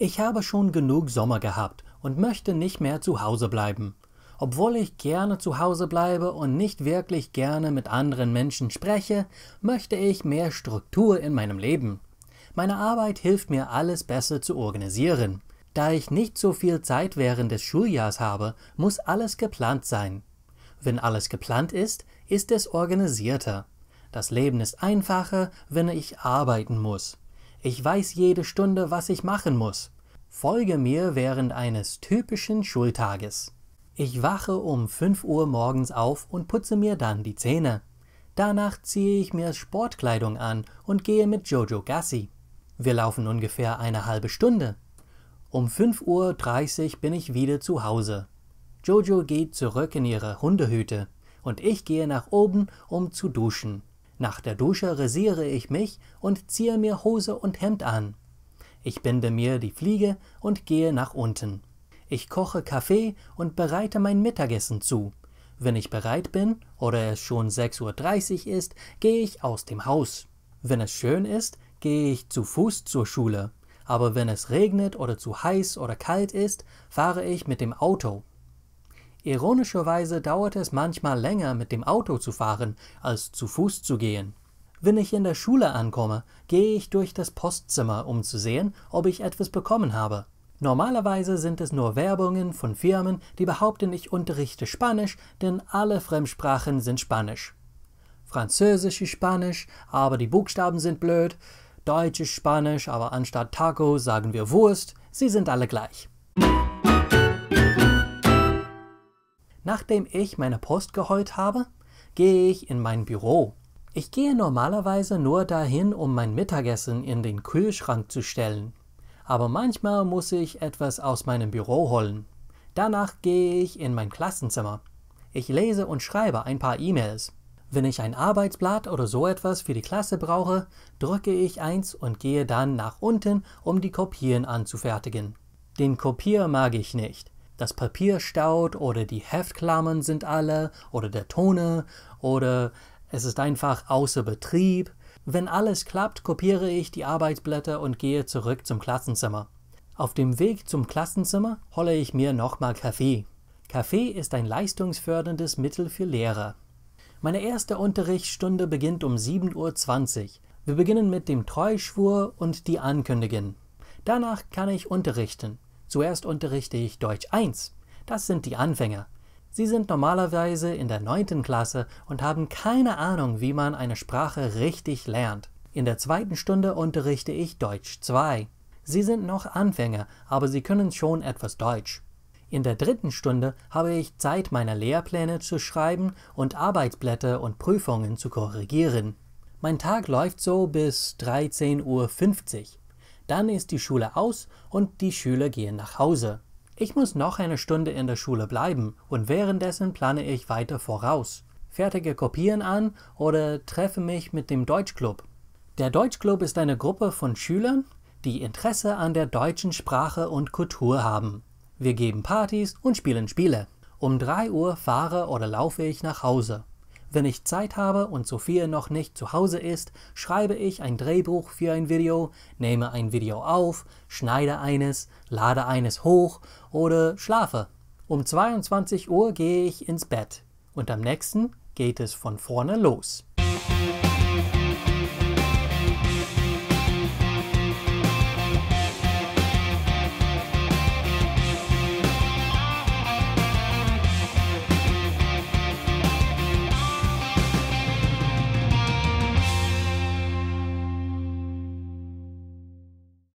Ich habe schon genug Sommer gehabt und möchte nicht mehr zu Hause bleiben. Obwohl ich gerne zu Hause bleibe und nicht wirklich gerne mit anderen Menschen spreche, möchte ich mehr Struktur in meinem Leben. Meine Arbeit hilft mir, alles besser zu organisieren. Da ich nicht so viel Zeit während des Schuljahrs habe, muss alles geplant sein. Wenn alles geplant ist, ist es organisierter. Das Leben ist einfacher, wenn ich arbeiten muss. Ich weiß jede Stunde, was ich machen muss. Folge mir während eines typischen Schultages. Ich wache um 5 Uhr morgens auf und putze mir dann die Zähne. Danach ziehe ich mir Sportkleidung an und gehe mit Jojo Gassi. Wir laufen ungefähr eine halbe Stunde. Um 5.30 Uhr bin ich wieder zu Hause. Jojo geht zurück in ihre Hundehüte und ich gehe nach oben, um zu duschen. Nach der Dusche rasiere ich mich und ziehe mir Hose und Hemd an. Ich binde mir die Fliege und gehe nach unten. Ich koche Kaffee und bereite mein Mittagessen zu. Wenn ich bereit bin oder es schon 6.30 Uhr ist, gehe ich aus dem Haus. Wenn es schön ist, gehe ich zu Fuß zur Schule. Aber wenn es regnet oder zu heiß oder kalt ist, fahre ich mit dem Auto. Ironischerweise dauert es manchmal länger, mit dem Auto zu fahren, als zu Fuß zu gehen. Wenn ich in der Schule ankomme, gehe ich durch das Postzimmer, um zu sehen, ob ich etwas bekommen habe. Normalerweise sind es nur Werbungen von Firmen, die behaupten, ich unterrichte Spanisch, denn alle Fremdsprachen sind Spanisch. Französisch ist Spanisch, aber die Buchstaben sind blöd. Deutsch ist Spanisch, aber anstatt Taco sagen wir Wurst. Sie sind alle gleich. Nachdem ich meine Post geheult habe, gehe ich in mein Büro. Ich gehe normalerweise nur dahin, um mein Mittagessen in den Kühlschrank zu stellen. Aber manchmal muss ich etwas aus meinem Büro holen. Danach gehe ich in mein Klassenzimmer. Ich lese und schreibe ein paar E-Mails. Wenn ich ein Arbeitsblatt oder so etwas für die Klasse brauche, drücke ich eins und gehe dann nach unten, um die Kopien anzufertigen. Den Kopier mag ich nicht das Papier staut oder die Heftklammern sind alle oder der Toner oder es ist einfach außer Betrieb. Wenn alles klappt, kopiere ich die Arbeitsblätter und gehe zurück zum Klassenzimmer. Auf dem Weg zum Klassenzimmer holle ich mir nochmal Kaffee. Kaffee ist ein leistungsförderndes Mittel für Lehrer. Meine erste Unterrichtsstunde beginnt um 7.20 Uhr. Wir beginnen mit dem Treuschwur und die Ankündigen. Danach kann ich unterrichten. Zuerst unterrichte ich Deutsch 1. Das sind die Anfänger. Sie sind normalerweise in der 9. Klasse und haben keine Ahnung, wie man eine Sprache richtig lernt. In der zweiten Stunde unterrichte ich Deutsch 2. Sie sind noch Anfänger, aber sie können schon etwas Deutsch. In der dritten Stunde habe ich Zeit, meine Lehrpläne zu schreiben und Arbeitsblätter und Prüfungen zu korrigieren. Mein Tag läuft so bis 13.50 Uhr. Dann ist die Schule aus und die Schüler gehen nach Hause. Ich muss noch eine Stunde in der Schule bleiben und währenddessen plane ich weiter voraus. Fertige Kopien an oder treffe mich mit dem Deutschclub. Der Deutschclub ist eine Gruppe von Schülern, die Interesse an der deutschen Sprache und Kultur haben. Wir geben Partys und spielen Spiele. Um 3 Uhr fahre oder laufe ich nach Hause. Wenn ich Zeit habe und Sophia noch nicht zu Hause ist, schreibe ich ein Drehbuch für ein Video, nehme ein Video auf, schneide eines, lade eines hoch oder schlafe. Um 22 Uhr gehe ich ins Bett und am nächsten geht es von vorne los.